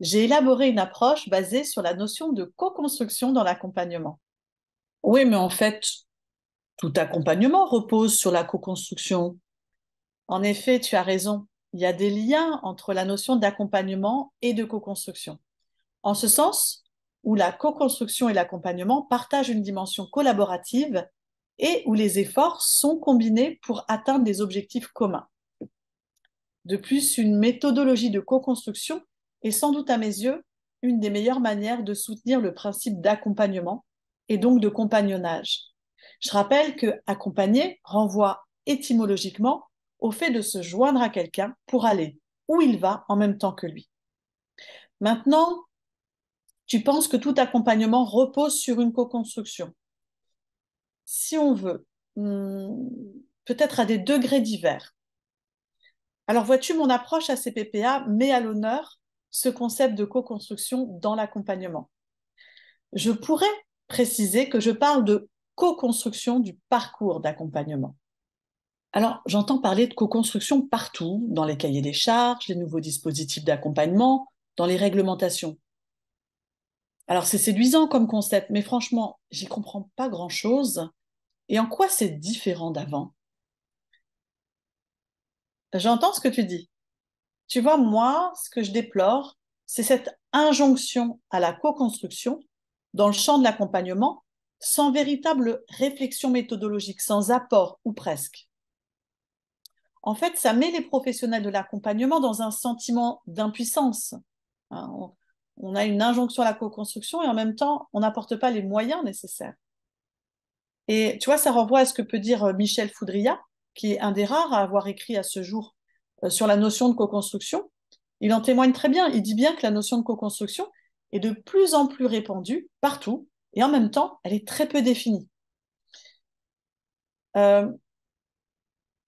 j'ai élaboré une approche basée sur la notion de co-construction dans l'accompagnement. Oui, mais en fait, tout accompagnement repose sur la co-construction. En effet, tu as raison, il y a des liens entre la notion d'accompagnement et de co-construction. En ce sens, où la co-construction et l'accompagnement partagent une dimension collaborative et où les efforts sont combinés pour atteindre des objectifs communs. De plus, une méthodologie de co-construction est sans doute à mes yeux une des meilleures manières de soutenir le principe d'accompagnement et donc de compagnonnage. Je rappelle que accompagner renvoie étymologiquement au fait de se joindre à quelqu'un pour aller où il va en même temps que lui. Maintenant, tu penses que tout accompagnement repose sur une co-construction. Si on veut, hmm, peut-être à des degrés divers. Alors vois-tu, mon approche à CPPA met à l'honneur ce concept de co-construction dans l'accompagnement. Je pourrais préciser que je parle de co-construction du parcours d'accompagnement. Alors, j'entends parler de co-construction partout, dans les cahiers des charges, les nouveaux dispositifs d'accompagnement, dans les réglementations. Alors, c'est séduisant comme concept, mais franchement, j'y comprends pas grand-chose. Et en quoi c'est différent d'avant J'entends ce que tu dis. Tu vois, moi, ce que je déplore, c'est cette injonction à la co-construction dans le champ de l'accompagnement sans véritable réflexion méthodologique, sans apport ou presque. En fait, ça met les professionnels de l'accompagnement dans un sentiment d'impuissance. Hein. on, a une injonction à la co-construction et en même temps, on n'apporte pas les moyens nécessaires. Et tu vois, ça renvoie à ce que peut dire euh, Michel Foudria, qui est un des rares à avoir écrit à ce jour euh, sur la notion de co-construction, il en témoigne très bien. Il dit bien que la notion de co-construction est de plus en plus répandue partout et en même temps, elle est très peu définie. Euh,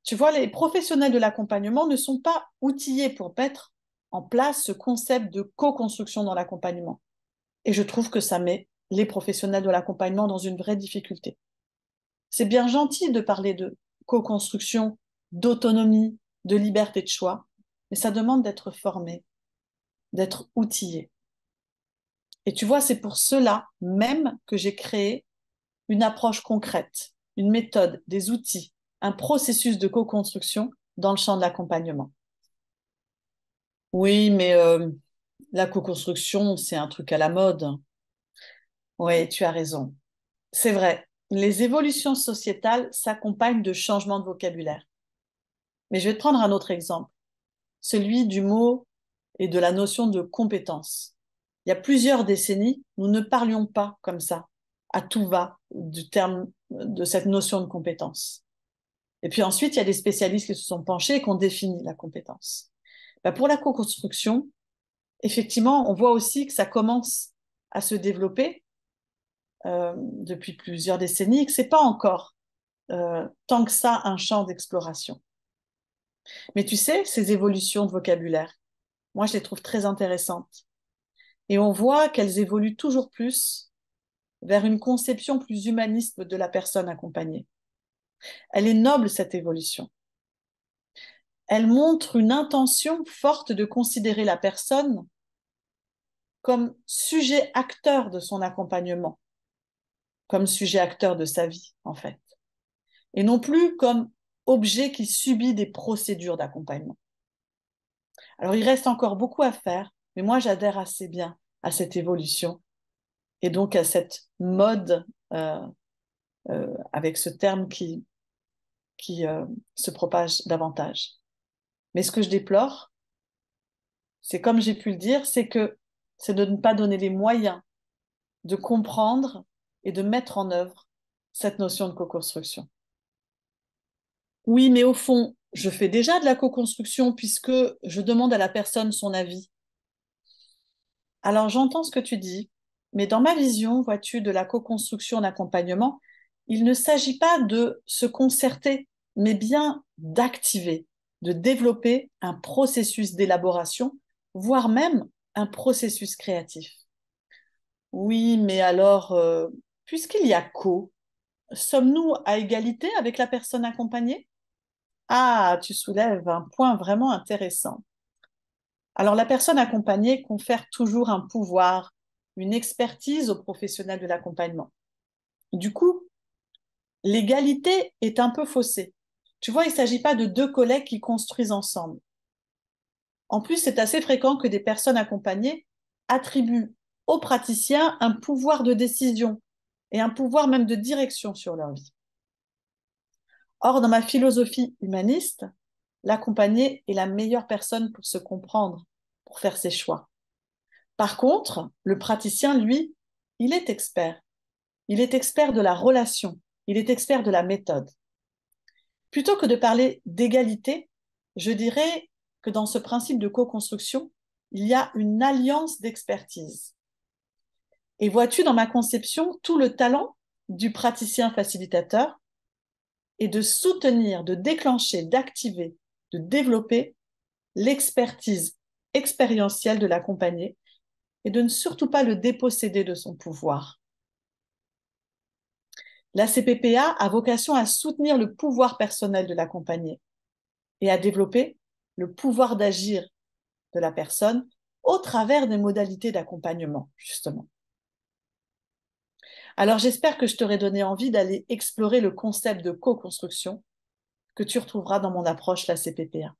tu vois, les professionnels de l'accompagnement ne sont pas outillés pour mettre en place ce concept de co-construction dans l'accompagnement. Et je trouve que ça met les professionnels de l'accompagnement dans une vraie difficulté. C'est bien gentil de parler de co-construction, d'autonomie, de liberté de choix, mais ça demande d'être formé, d'être outillé. Et tu vois, c'est pour cela même que j'ai créé une approche concrète, une méthode, des outils, un processus de co-construction dans le champ de l'accompagnement. Oui, mais euh, la co-construction, c'est un truc à la mode. Oui, tu as raison. C'est vrai, les évolutions sociétales s'accompagnent de changements de vocabulaire. Mais je vais prendre un autre exemple, celui du mot et de la notion de compétence. Il y a plusieurs décennies, nous ne parlions pas comme ça, à tout va, du terme de cette notion de compétence. Et puis ensuite, il y a des spécialistes qui se sont penchés et qui ont défini la compétence. Bah, pour la co-construction, effectivement, on voit aussi que ça commence à se développer euh, depuis plusieurs décennies et que ce n'est pas encore euh, tant que ça un champ d'exploration. Mais tu sais, ces évolutions de vocabulaire, moi, je les trouve très intéressantes. Et on voit qu'elles évoluent toujours plus vers une conception plus humaniste de la personne accompagnée. Elle est noble, cette évolution. Elle montre une intention forte de considérer la personne comme sujet acteur de son accompagnement, comme sujet acteur de sa vie, en fait, et non plus comme objet qui subit des procédures d'accompagnement. Alors il reste encore beaucoup à faire, mais moi j'adhère assez bien à cette évolution et donc à cette mode euh, euh, avec ce terme qui, qui euh, se propage davantage. Mais ce que je déplore, c'est comme j'ai pu le dire, c'est que c'est de ne pas donner les moyens de comprendre et de mettre en œuvre cette notion de co-construction. Oui, mais au fond, je fais déjà de la co-construction puisque je demande à la personne son avis. Alors j'entends ce que tu dis, mais dans ma vision, vois-tu, de la co-construction d'accompagnement, il ne s'agit pas de se concerter, mais bien d'activer, de développer un processus d'élaboration, voire même un processus créatif. Oui, mais alors, euh, puisqu'il y a co, sommes-nous à égalité avec la personne accompagnée ah, tu soulèves un point vraiment intéressant. Alors la personne accompagnée confère toujours un pouvoir, une expertise aux professionnels de l'accompagnement. Du coup, l'égalité est un peu faussée. Tu vois, il ne s'agit pas de deux collègues qui construisent ensemble. En plus, c'est assez fréquent que des personnes accompagnées attribuent aux praticiens un pouvoir de décision et un pouvoir même de direction sur leur vie. Or, dans ma philosophie humaniste, l'accompagné est la meilleure personne pour se comprendre, pour faire ses choix. Par contre, le praticien, lui, il est expert. Il est expert de la relation, il est expert de la méthode. Plutôt que de parler d'égalité, je dirais que dans ce principe de co-construction, il y a une alliance d'expertise. Et vois-tu, dans ma conception, tout le talent du praticien facilitateur et de soutenir, de déclencher, d'activer, de développer l'expertise expérientielle de l'accompagné et de ne surtout pas le déposséder de son pouvoir. La CPPA a vocation à soutenir le pouvoir personnel de l'accompagné et à développer le pouvoir d'agir de la personne au travers des modalités d'accompagnement, justement. Alors j'espère que je t'aurai donné envie d'aller explorer le concept de co-construction que tu retrouveras dans mon approche, la CPPA.